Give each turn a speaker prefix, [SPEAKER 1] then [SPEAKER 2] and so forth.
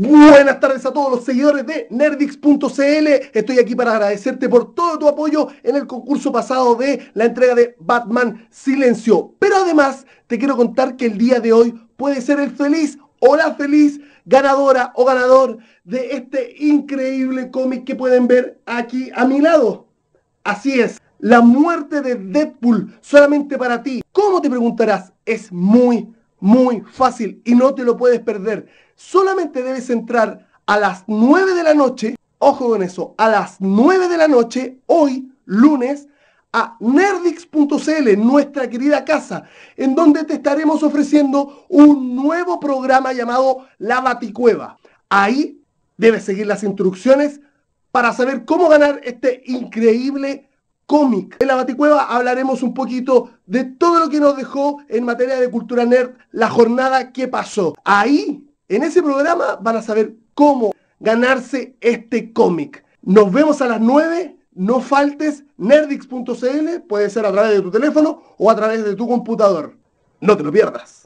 [SPEAKER 1] Buenas tardes a todos los seguidores de Nerdix.cl. Estoy aquí para agradecerte por todo tu apoyo en el concurso pasado de la entrega de Batman Silencio. Pero además te quiero contar que el día de hoy puede ser el feliz o la feliz ganadora o ganador de este increíble cómic que pueden ver aquí a mi lado. Así es, la muerte de Deadpool solamente para ti. ¿Cómo te preguntarás? Es muy muy fácil y no te lo puedes perder. Solamente debes entrar a las 9 de la noche, ojo con eso, a las 9 de la noche, hoy, lunes, a nerdix.cl, nuestra querida casa, en donde te estaremos ofreciendo un nuevo programa llamado La Baticueva. Ahí debes seguir las instrucciones para saber cómo ganar este increíble cómic. En la Baticueva hablaremos un poquito de todo lo que nos dejó en materia de cultura nerd la jornada que pasó. Ahí, en ese programa, van a saber cómo ganarse este cómic. Nos vemos a las 9. No faltes nerdix.cl, puede ser a través de tu teléfono o a través de tu computador. No te lo pierdas.